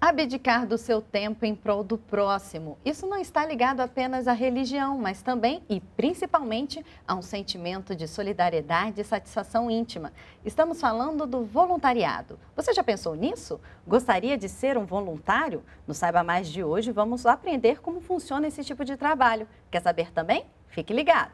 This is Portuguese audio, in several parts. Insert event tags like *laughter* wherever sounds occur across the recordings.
Abdicar do seu tempo em prol do próximo. Isso não está ligado apenas à religião, mas também e principalmente a um sentimento de solidariedade e satisfação íntima. Estamos falando do voluntariado. Você já pensou nisso? Gostaria de ser um voluntário? No Saiba Mais de hoje vamos aprender como funciona esse tipo de trabalho. Quer saber também? Fique ligado!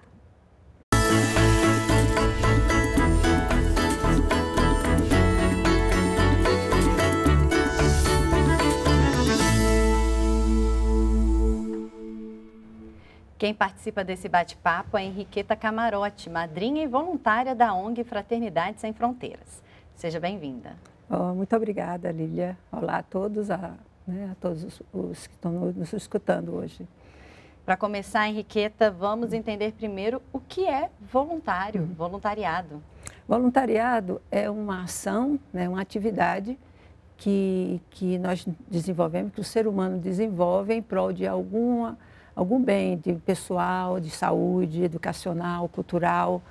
Quem participa desse bate-papo é Henriqueta Camarote, madrinha e voluntária da ONG Fraternidade Sem Fronteiras. Seja bem-vinda. Oh, muito obrigada, Lília. Olá a todos, a, né, a todos os, os que estão nos escutando hoje. Para começar, Henriqueta, vamos entender primeiro o que é voluntário, uhum. voluntariado. Voluntariado é uma ação, né, uma atividade que, que nós desenvolvemos, que o ser humano desenvolve em prol de alguma algum bem de pessoal, de saúde, educacional, cultural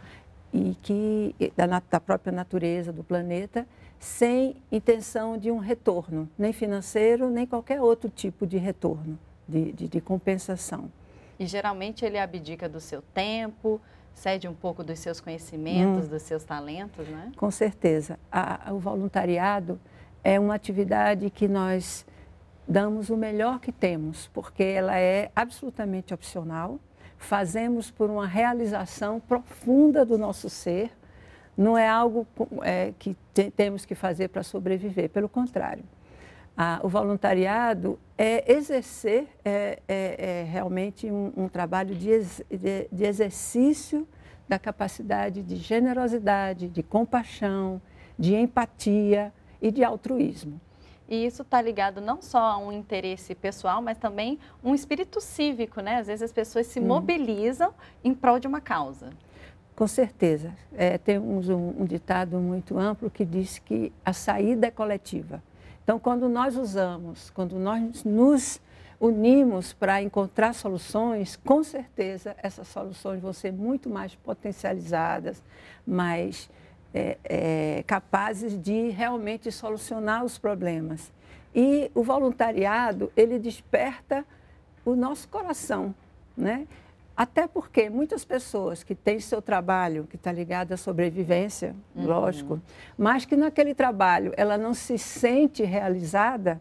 e que da, da própria natureza do planeta, sem intenção de um retorno, nem financeiro, nem qualquer outro tipo de retorno, de, de, de compensação. E geralmente ele abdica do seu tempo, cede um pouco dos seus conhecimentos, hum. dos seus talentos, né? Com certeza. A, o voluntariado é uma atividade que nós damos o melhor que temos, porque ela é absolutamente opcional. Fazemos por uma realização profunda do nosso ser, não é algo é, que te, temos que fazer para sobreviver, pelo contrário. o voluntariado é exercer é, é, é realmente um, um trabalho de, ex, de, de, exercício da capacidade de generosidade, de compaixão, de empatia e de altruísmo. E isso está ligado não só a um interesse pessoal, mas também um espírito cívico, né? Às vezes as pessoas se hum. mobilizam em prol de uma causa. Com certeza. É, temos um, um ditado muito amplo que diz que a saída é coletiva. Então, quando nós usamos, quando nós nos unimos para encontrar soluções, com certeza essas soluções vão ser muito mais potencializadas, mais é, é, capazes de realmente solucionar os problemas. E o voluntariado, ele desperta o nosso coração, né? Até porque muitas pessoas que têm seu trabalho, que está ligado à sobrevivência, uhum. lógico, mas que naquele trabalho ela não se sente realizada,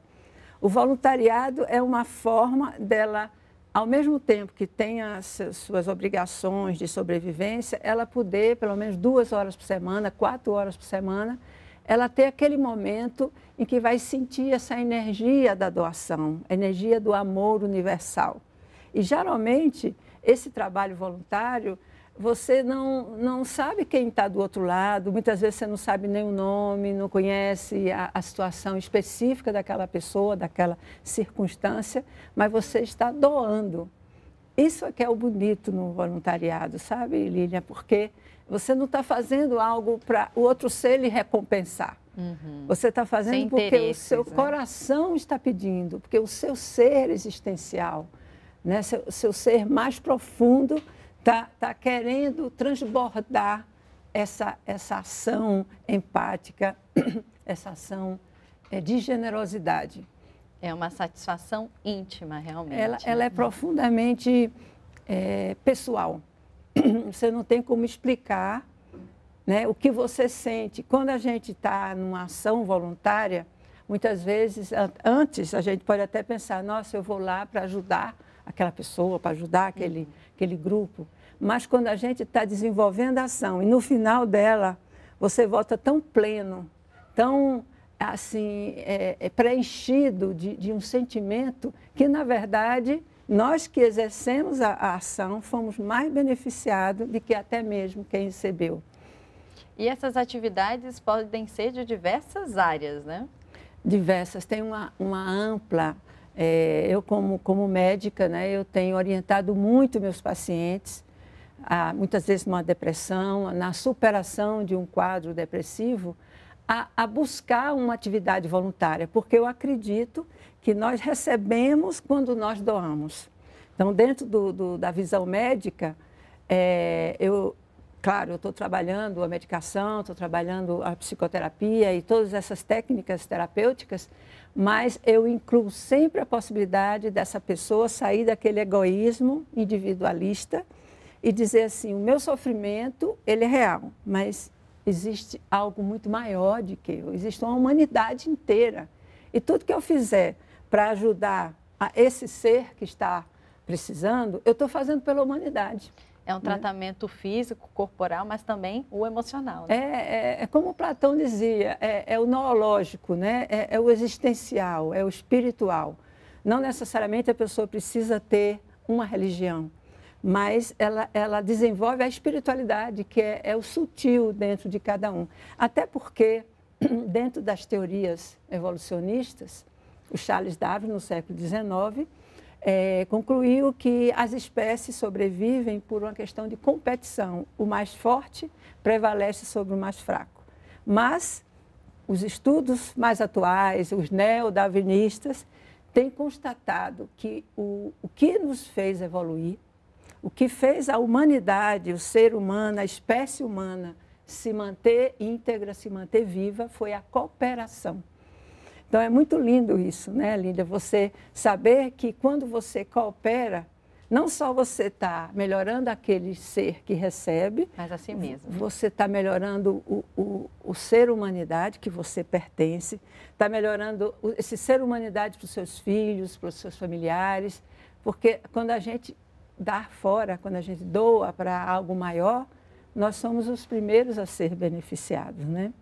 o voluntariado é uma forma dela ao mesmo tempo que tem as suas obrigações de sobrevivência, ela poder, pelo menos duas horas por semana, quatro horas por semana, ela ter aquele momento em que vai sentir essa energia da doação, energia do amor universal. E geralmente esse trabalho voluntário, você não, não sabe quem está do outro lado, muitas vezes você não sabe nem o nome, não conhece a, a, situação específica daquela pessoa, daquela circunstância, mas você está doando. Isso é que é o bonito no voluntariado, sabe, Lília? Porque você não está fazendo algo para o outro ser lhe recompensar. Uhum. Você está fazendo porque o seu né? coração está pedindo, porque o seu ser existencial né? seu, seu ser mais profundo está tá querendo transbordar essa, essa ação empática, *coughs* essa ação eh, de generosidade. É uma satisfação íntima, realmente. Ela, né? ela é profundamente é, pessoal. *coughs* Você não tem como explicar né, o que você sente. Quando a gente está numa ação voluntária, muitas vezes, antes, a gente pode até pensar: nossa, eu vou lá para ajudar aquela pessoa, para ajudar aquele, uhum. aquele grupo. Mas quando a gente está desenvolvendo a ação e no final dela você volta tão pleno, tão assim é, é preenchido de, de um sentimento que na verdade nós que exercemos a, a ação fomos mais beneficiados do que até mesmo quem recebeu. E essas atividades podem ser de diversas áreas, né? Diversas. Tem uma, uma ampla é, eu, como, como médica, né, eu tenho orientado muito meus pacientes, a, muitas vezes numa depressão, na superação de um quadro depressivo, a, a buscar uma atividade voluntária, porque eu acredito que nós recebemos quando nós doamos. Então, dentro do, do, da visão médica, é, eu, Claro, eu estou trabalhando a medicação, estou trabalhando a psicoterapia e todas essas técnicas terapêuticas, mas eu incluo sempre a possibilidade dessa pessoa sair daquele egoísmo individualista e dizer assim, o meu sofrimento, ele é real, mas existe algo muito maior de que eu, existe uma humanidade inteira. E tudo que eu fizer para ajudar a esse ser que está precisando, eu estou fazendo pela humanidade. É um né? tratamento né? físico, corporal, mas também o emocional. Né? É, é, é, como Platão dizia, é, é o neológico, né? É, é, o existencial, é o espiritual. Não necessariamente a pessoa precisa ter uma religião, mas ela, ela desenvolve a espiritualidade, que é, é o sutil dentro de cada um. Até porque, *clears throat* dentro das teorias evolucionistas, o Charles Darwin, no século XIX, é, concluiu que as espécies sobrevivem por uma questão de competição. O mais forte prevalece sobre o mais fraco. Mas os estudos mais atuais, os neodavinistas, têm constatado que o, o que nos fez evoluir, o que fez a humanidade, o ser humano, a espécie humana se manter íntegra, se manter viva, foi a cooperação. Então é muito lindo isso, né, Linda Você saber que quando você coopera, não só você está melhorando aquele ser que recebe, mas assim mesmo. Você está melhorando o, o, o, ser humanidade que você pertence, está melhorando esse ser humanidade para os seus filhos, para os seus familiares, porque quando a gente dá fora, quando a gente doa para algo maior, nós somos os primeiros a ser beneficiados, né?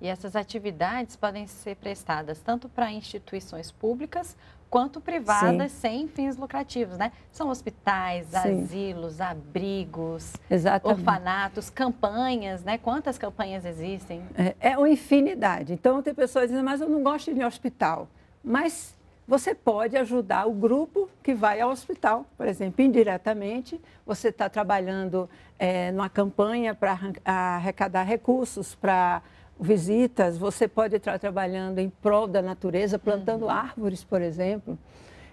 E essas atividades podem ser prestadas tanto para instituições públicas quanto privadas Sim. sem fins lucrativos, né? São hospitais, Sim. asilos, abrigos, Exatamente. orfanatos, campanhas, né? Quantas campanhas existem? É, é uma infinidade. Então, tem pessoas dizendo, mas eu não gosto de hospital. Mas você pode ajudar o grupo que vai ao hospital, por exemplo, indiretamente. Você está trabalhando é, numa campanha para arrecadar recursos para visitas, você pode estar trabalhando em prol da natureza, plantando uhum. árvores, por exemplo.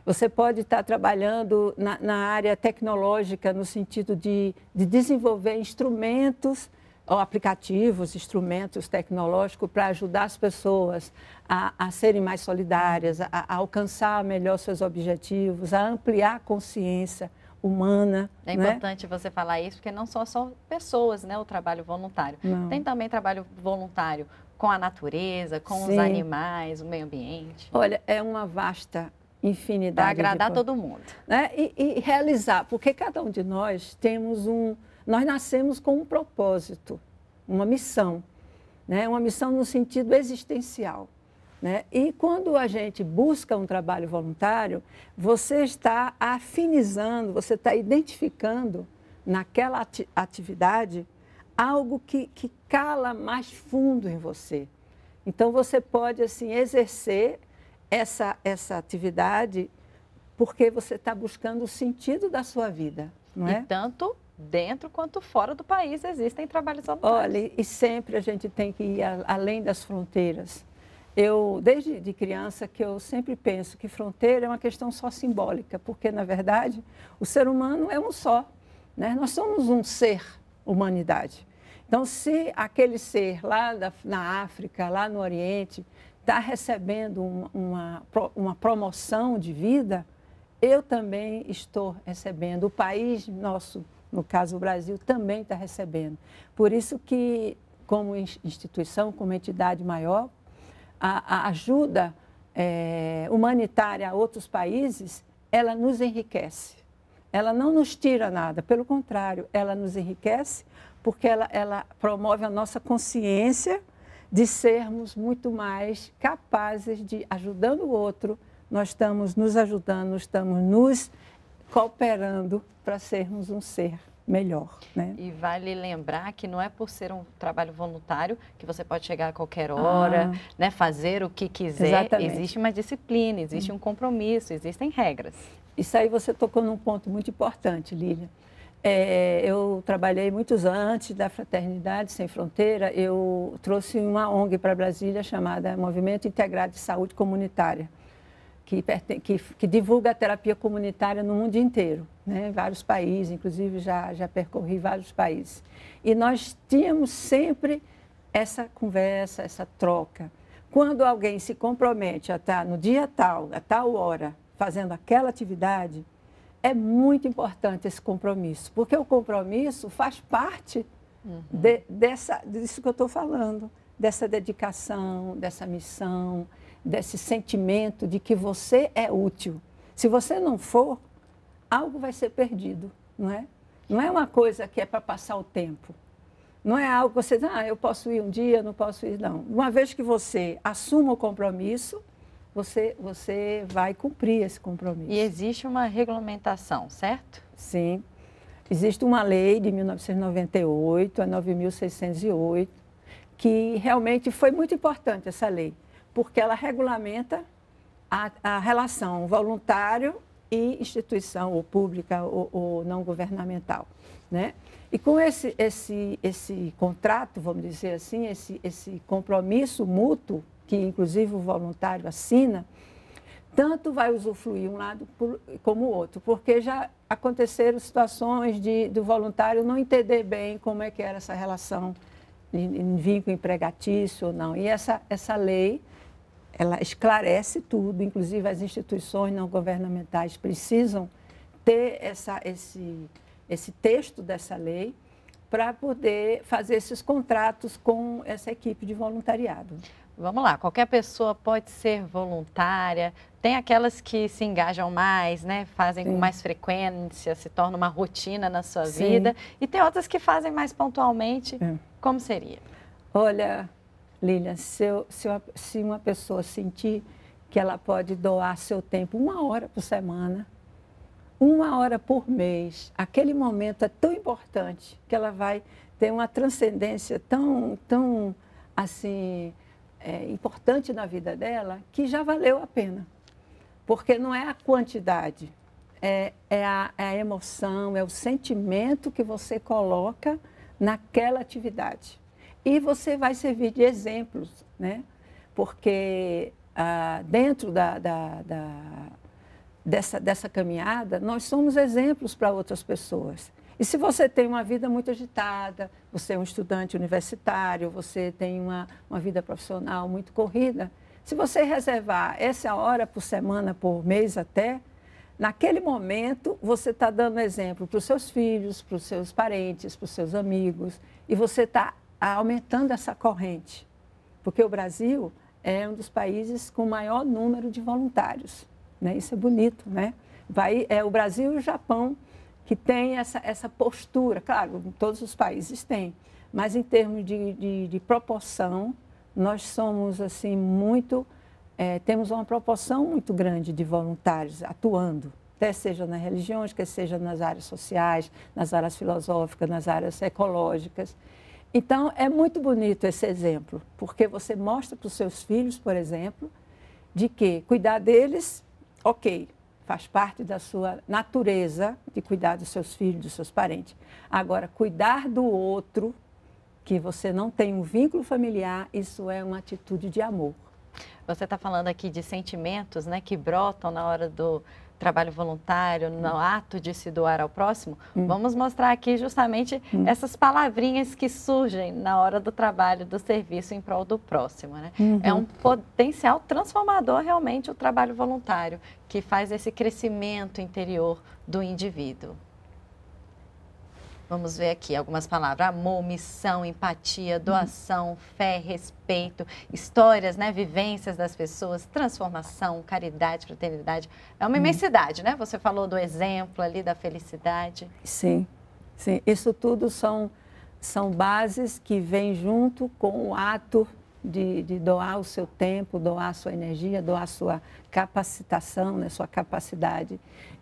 Você pode estar trabalhando na, na área tecnológica, no sentido de, de desenvolver instrumentos ou aplicativos, instrumentos tecnológicos para ajudar as pessoas a, a serem mais solidárias, a, a, alcançar melhor seus objetivos, a ampliar a consciência humana. É né? importante né? você falar isso, porque não são só pessoas, né, o trabalho voluntário. Não. Tem também trabalho voluntário com a natureza, com Sim. os animais, o meio ambiente. Olha, é uma vasta infinidade. Para agradar de... todo mundo. Né? E, e realizar, porque cada um de nós temos um. Nós nascemos com um propósito, uma missão. Né? Uma missão no sentido existencial. Né? E quando a gente busca um trabalho voluntário, você está afinizando, você está identificando naquela atividade algo que, que cala mais fundo em você. Então você pode assim exercer essa, essa atividade porque você está buscando o sentido da sua vida, não é? E tanto dentro quanto fora do país existem trabalhos voluntários. Olha, e sempre a gente tem que ir além das fronteiras. Eu, desde de criança, que eu sempre penso que fronteira é uma questão só simbólica, porque, na verdade, o ser humano é um só. Né? Nós somos um ser, humanidade. Então, se aquele ser lá da, na África, lá no Oriente, está recebendo uma, uma, uma promoção de vida, eu também estou recebendo. O país nosso, no caso o Brasil, também está recebendo. Por isso que, como instituição, como entidade maior, a, a ajuda é, humanitária a outros países, ela nos enriquece. Ela não nos tira nada, pelo contrário, ela nos enriquece porque ela, ela promove a nossa consciência de sermos muito mais capazes de, ajudando o outro, nós estamos nos ajudando, estamos nos cooperando para sermos um ser melhor. Né? E vale lembrar que não é por ser um trabalho voluntário que você pode chegar a qualquer hora, ah, né, fazer o que quiser. Exatamente. Existe uma disciplina, existe um compromisso, existem regras. Isso aí você tocou num ponto muito importante, Lívia. É, eu trabalhei muitos anos antes da Fraternidade Sem Fronteira. Eu trouxe uma ONG para Brasília chamada Movimento Integrado de Saúde Comunitária que, que, que divulga a terapia comunitária no mundo inteiro, né? vários países, inclusive já, já percorri vários países. E nós tínhamos sempre essa conversa, essa troca. Quando alguém se compromete a estar no dia tal, a tal hora, fazendo aquela atividade, é muito importante esse compromisso, porque o compromisso faz parte uhum. de, dessa, disso que eu estou falando, dessa dedicação, dessa missão, desse sentimento de que você é útil. Se você não for, algo vai ser perdido, não é? Não é uma coisa que é para passar o tempo. Não é algo que você diz, ah, eu posso ir um dia, não posso ir, não. Uma vez que você assuma o compromisso, você, você vai cumprir esse compromisso. E existe uma regulamentação, certo? Sim. Existe uma lei de 1998, a 9608, que realmente foi muito importante essa lei porque ela regulamenta a, a relação voluntário e instituição, ou pública ou, ou não governamental. Né? E com esse, esse, esse contrato, vamos dizer assim, esse, esse compromisso mútuo, que inclusive o voluntário assina, tanto vai usufruir um lado como o outro, porque já aconteceram situações de, do voluntário não entender bem como é que era essa relação em, em vínculo empregatício ou não. E essa, essa lei ela esclarece tudo, inclusive as instituições não governamentais precisam ter essa, esse, esse texto dessa lei para poder fazer esses contratos com essa equipe de voluntariado. Vamos lá, qualquer pessoa pode ser voluntária, tem aquelas que se engajam mais, né? Fazem Sim. com mais frequência, se torna uma rotina na sua Sim. vida. E tem outras que fazem mais pontualmente. É. Como seria? Olha, Lilian, se, se, se uma pessoa sentir que ela pode doar seu tempo uma hora por semana, uma hora por mês, aquele momento é tão importante que ela vai ter uma transcendência tão, tão assim, é, importante na vida dela que já valeu a pena. Porque não é a quantidade, é, é, a, é a emoção, é o sentimento que você coloca naquela atividade. E você vai servir de exemplos, né? porque ah, dentro da, da, da, dessa, dessa caminhada, nós somos exemplos para outras pessoas. E se você tem uma vida muito agitada, você é um estudante universitário, você tem uma, uma vida profissional muito corrida, se você reservar essa hora por semana, por mês até, naquele momento você está dando exemplo para os seus filhos, para os seus parentes, para os seus amigos, e você está aumentando essa corrente, porque o Brasil é um dos países com maior número de voluntários. Né? Isso é bonito, né? Vai, é o Brasil e o Japão que têm essa, essa postura. Claro, todos os países têm, mas em termos de, de, de proporção, nós somos assim muito... É, temos uma proporção muito grande de voluntários atuando, até seja nas religiões, que seja nas áreas sociais, nas áreas filosóficas, nas áreas ecológicas. Então, é muito bonito esse exemplo, porque você mostra para os seus filhos, por exemplo, de que cuidar deles, ok, faz parte da sua natureza de cuidar dos seus filhos, dos seus parentes. Agora, cuidar do outro, que você não tem um vínculo familiar, isso é uma atitude de amor. Você está falando aqui de sentimentos né, que brotam na hora do, trabalho voluntário, no hum. ato de se doar ao próximo, hum. vamos mostrar aqui justamente hum. essas palavrinhas que surgem na hora do trabalho, do serviço em prol do próximo. Né? É um uhum. potencial transformador realmente o trabalho voluntário, que faz esse crescimento interior do indivíduo. Vamos ver aqui algumas palavras: amor, missão, empatia, uhum. doação, fé, respeito, histórias, né, vivências das pessoas, transformação, caridade, fraternidade. É uma uhum. imensidade, né? Você falou do exemplo ali da felicidade. Sim, sim. Isso tudo são são bases que vêm junto com o ato de, de, doar o seu tempo, doar a sua energia, doar a sua capacitação, né, sua capacidade.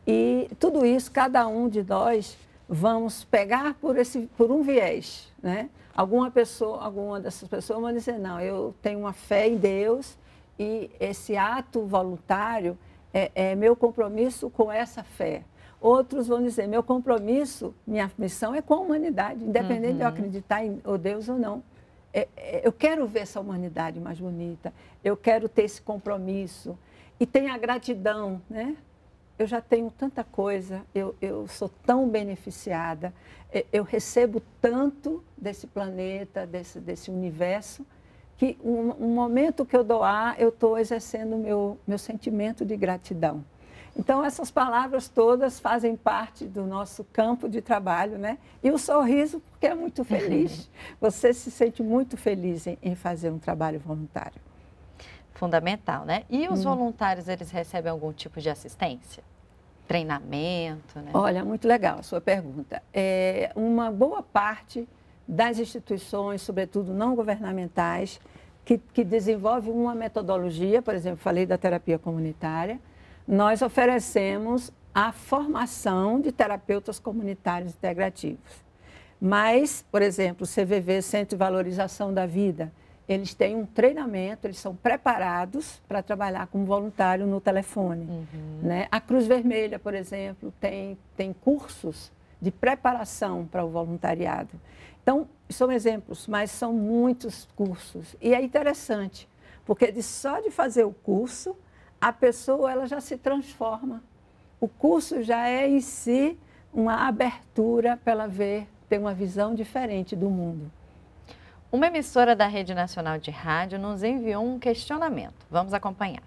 E tudo isso, cada um de nós vamos pegar por, esse, por um viés, né? Alguma pessoa, alguma dessas pessoas vão dizer, não, eu tenho uma fé em Deus e esse ato voluntário é, é meu compromisso com essa fé. Outros vão dizer, meu compromisso, minha missão é com a humanidade, independente uhum. de eu uhum. acreditar em ou Deus ou não. É, é, eu quero ver essa humanidade mais bonita, eu quero ter esse compromisso. E tem a gratidão, né? eu já tenho tanta coisa, eu, eu sou tão beneficiada, eu recebo tanto desse planeta, desse, desse universo, que um, um momento que eu doar, eu estou exercendo meu, meu sentimento de gratidão. Então, essas palavras todas fazem parte do nosso campo de trabalho, né? E o sorriso, porque é muito feliz. *laughs* Você se sente muito feliz em, em fazer um trabalho voluntário. Fundamental, né? E os hum. voluntários, eles recebem algum tipo de assistência? Treinamento, né? Olha, muito legal a sua pergunta. É, uma boa parte das instituições, sobretudo não governamentais, que, que desenvolve uma metodologia, por exemplo, falei da terapia comunitária, nós oferecemos a formação de terapeutas comunitários integrativos. Mas, por exemplo, o CVV, Centro de Valorização da Vida, eles têm um treinamento, eles são preparados para trabalhar como voluntário no telefone. Uhum. Né? A Cruz Vermelha, por exemplo, tem, tem cursos de preparação para o voluntariado. Então, são exemplos, mas são muitos cursos. E é interessante, porque de só de fazer o curso, a pessoa ela já se transforma. O curso já é em si uma abertura para ela ver, ter uma visão diferente do mundo. Uma emissora da Rede Nacional de Rádio nos enviou um questionamento. Vamos acompanhar.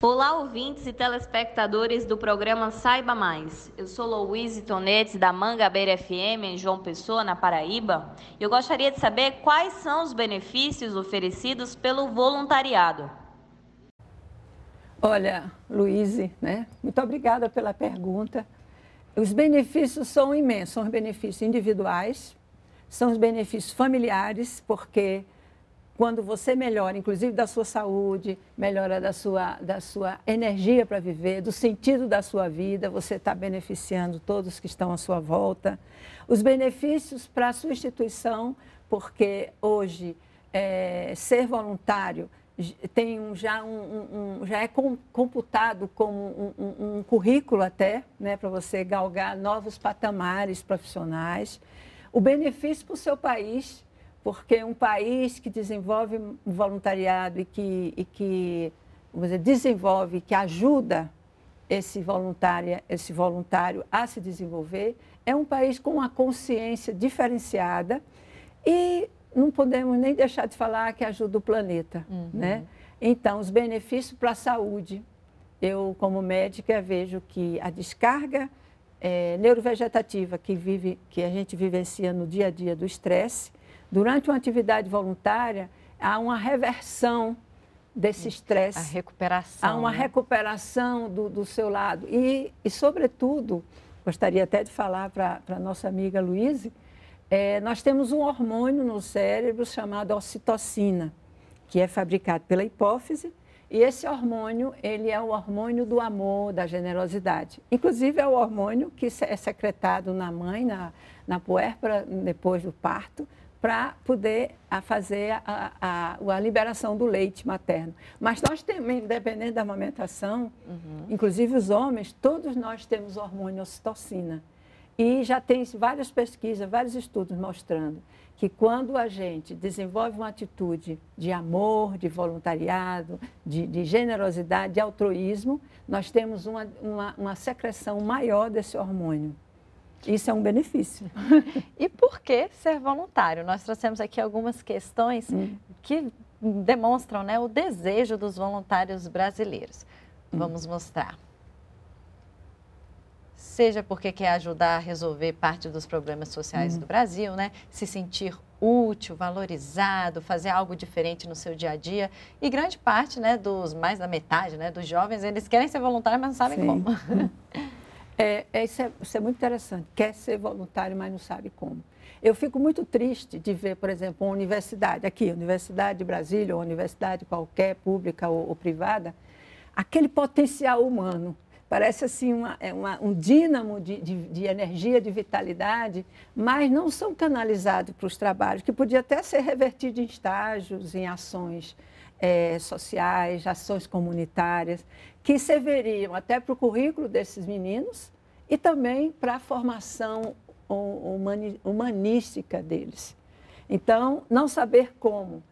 Olá, ouvintes e telespectadores do programa Saiba Mais. Eu sou Louise Tonetes, da Mangabeira FM, em João Pessoa, na Paraíba. Eu gostaria de saber quais são os benefícios oferecidos pelo voluntariado. Olha, Louise, né? muito obrigada pela pergunta. Os benefícios são imensos, são benefícios individuais, são os benefícios familiares, porque quando você melhora, inclusive da sua saúde, melhora da sua, da sua energia para viver, do sentido da sua vida, você está beneficiando todos que estão à sua volta. Os benefícios para a sua instituição, porque hoje é, ser voluntário tem um, já, um, um, já é computado como um, currículo até, né, para você galgar novos patamares profissionais o benefício para o seu país, porque um país que desenvolve voluntariado e que, e que dizer, desenvolve, que ajuda esse voluntário, esse voluntário a se desenvolver, é um país com uma consciência diferenciada e não podemos nem deixar de falar que ajuda o planeta, uhum. né? Então, os benefícios para a saúde. Eu, como médica, vejo que a descarga é, neurovegetativa que, vive, que a gente vivencia no dia a dia do estresse, durante uma atividade voluntária, há uma reversão desse estresse. A recuperação. Há uma né? recuperação do, do, seu lado. E, e, sobretudo, gostaria até de falar para a nossa amiga Luíse, é, nós temos um hormônio no cérebro chamado ocitocina, que é fabricado pela hipófise e esse hormônio, ele é o hormônio do amor, da generosidade. Inclusive, é o hormônio que é secretado na mãe, na, na puérpera, depois do parto, para poder a fazer a, a, a, liberação do leite materno. Mas nós também, independente da amamentação, uhum. inclusive os homens, todos nós temos hormônio ocitocina. E já tem várias pesquisas, vários estudos mostrando que quando a gente desenvolve uma atitude de amor, de voluntariado, de, de generosidade, de altruísmo, nós temos uma, uma, uma, secreção maior desse hormônio. Isso é um benefício. *laughs* E por que ser voluntário? Nós trouxemos aqui algumas questões hum. que demonstram né, o desejo dos voluntários brasileiros. Hum. Vamos mostrar seja porque quer ajudar a resolver parte dos problemas sociais uhum. do Brasil, né? Se sentir útil, valorizado, fazer algo diferente no seu dia a dia. E grande parte, né, dos mais da metade, né, dos jovens, eles querem ser voluntários, mas não sabem Sim. como. *laughs* É, é, isso, é, isso é muito interessante. Quer ser voluntário, mas não sabe como. Eu fico muito triste de ver, por exemplo, uma universidade, aqui, Universidade de Brasília, ou universidade qualquer, pública ou, ou privada, aquele potencial humano parece assim uma, é uma, um dínamo de, de, de, energia, de vitalidade, mas não são canalizados para os trabalhos, que podia até ser revertido em estágios, em ações é, sociais, ações comunitárias, que serviriam até para o currículo desses meninos e também para a formação humani, humanística deles. Então, não saber como,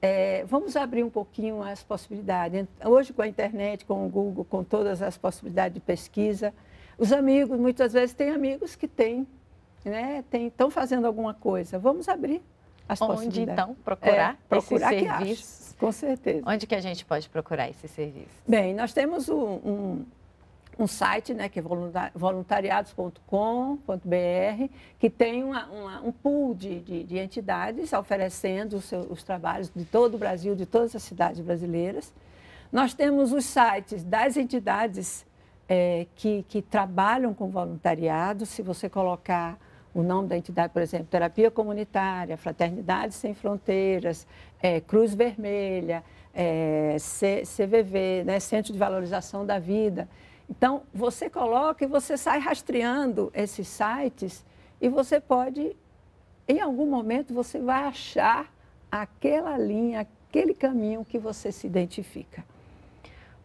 é, vamos abrir um pouquinho as possibilidades. Hoje, com a internet, com o Google, com todas as possibilidades de pesquisa, os amigos, muitas vezes, têm amigos que têm, né? Estão fazendo alguma coisa. Vamos abrir as Onde, possibilidades. Onde, então, procurar, é, procurar esse serviço? Acha, com certeza. Onde que a gente pode procurar esse serviço? Bem, nós temos um, um um site, né, que é voluntariados.com.br, que tem uma, uma, um pool de, de, de entidades oferecendo os, seus, os trabalhos de todo o Brasil, de todas as cidades brasileiras. Nós temos os sites das entidades é, que, que, trabalham com voluntariado. Se você colocar o nome da entidade, por exemplo, Terapia Comunitária, Fraternidade Sem Fronteiras, é, Cruz Vermelha, é, CVV, né, Centro de Valorização da Vida, então, você coloca e você sai rastreando esses sites e você pode, em algum momento, você vai achar aquela linha, aquele caminho que você se identifica.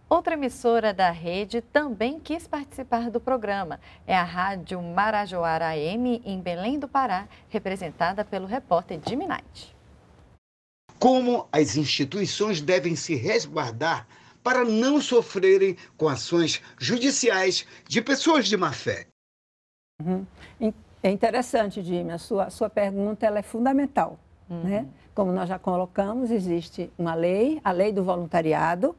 Outra emissora da rede também quis participar do programa. É a Rádio Marajoara AM, em Belém do Pará, representada pelo repórter Jimmy Knight. Como as instituições devem se resguardar para não sofrerem com ações judiciais de pessoas de má fé. Uhum. É interessante, Jimmy, a sua, a sua pergunta ela é fundamental. Uhum. Né? Como nós já colocamos, existe uma lei, a lei do voluntariado,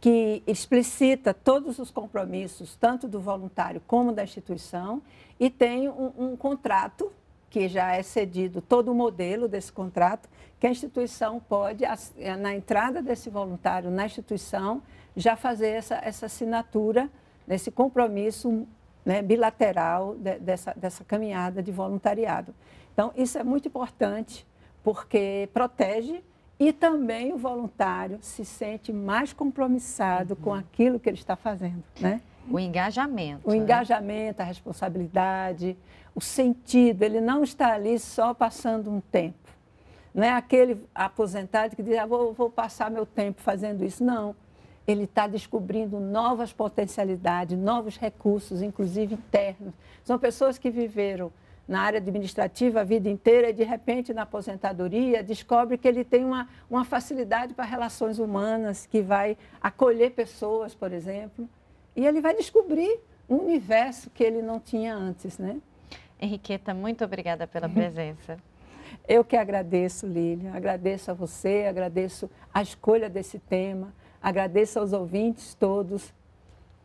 que explicita todos os compromissos, tanto do voluntário como da instituição, e tem um, um contrato que já é cedido todo o modelo desse contrato, que a instituição pode, eh, na entrada desse voluntário na instituição, já fazer essa, essa assinatura, esse compromisso né, bilateral de, dessa, dessa caminhada de voluntariado. Então, isso é muito importante, porque protege e também o voluntário se sente mais compromissado uhum. com aquilo que ele está fazendo. Né? O engajamento. O né? engajamento, a responsabilidade, o sentido. Ele não está ali só passando um tempo. Não é aquele aposentado que diz, ah, vou, vou passar meu tempo fazendo isso. Não. Ele está descobrindo novas potencialidades, novos recursos, inclusive internos. São pessoas que viveram na área administrativa a vida inteira e, de repente, na aposentadoria, descobre que ele tem uma, uma facilidade para relações humanas, que vai acolher pessoas, por exemplo e ele vai descobrir um universo que ele não tinha antes, né? Henriqueta, muito obrigada pela presença. *laughs* Eu que agradeço, Lília, agradeço a você, agradeço a escolha desse tema, agradeço aos ouvintes todos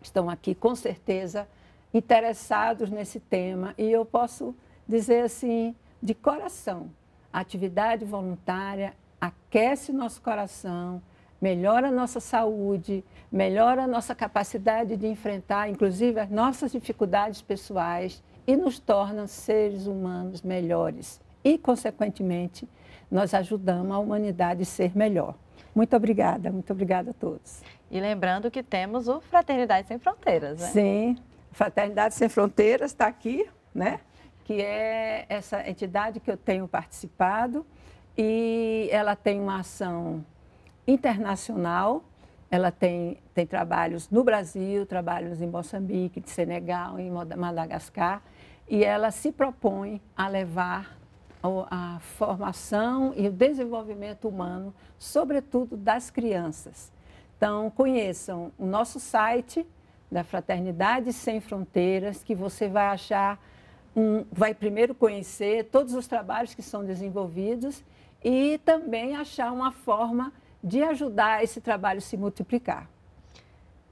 que estão aqui, com certeza, interessados nesse tema. E eu posso dizer assim, de coração, a atividade voluntária aquece nosso coração, melhora a nossa saúde, melhora a nossa capacidade de enfrentar, inclusive, as nossas dificuldades pessoais e nos torna seres humanos melhores. E, consequentemente, nós ajudamos a humanidade a ser melhor. Muito obrigada, muito obrigada a todos. E lembrando que temos o Fraternidade Sem Fronteiras, né? Sim, Fraternidade Sem Fronteiras está aqui, né? Que é essa entidade que eu tenho participado e ela tem uma ação internacional. Ela tem, tem trabalhos no Brasil, trabalhos em Moçambique, de Senegal, em Madagascar, e ela se propõe a levar a formação e o desenvolvimento humano, sobretudo das crianças. Então, conheçam o nosso site da Fraternidade Sem Fronteiras, que você vai achar, um, vai primeiro conhecer todos os trabalhos que são desenvolvidos e também achar uma forma de ajudar esse trabalho se multiplicar.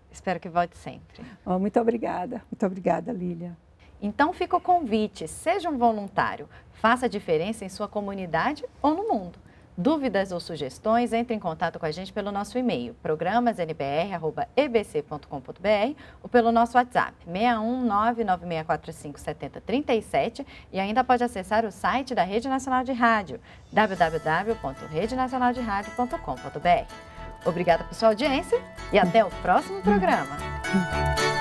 Espero que volte sempre. Oh, muito obrigada, muito obrigada, Lília. Então fica o convite, seja um voluntário, faça a diferença em sua comunidade ou no mundo. Dúvidas ou sugestões, entre em contato com a gente pelo nosso e-mail, programasnbr.ebc.com.br ou pelo nosso WhatsApp, 61996457037 e ainda pode acessar o site da Rede Nacional de Rádio, www.redenacionalderadio.com.br. Obrigada por sua audiência e até o próximo programa.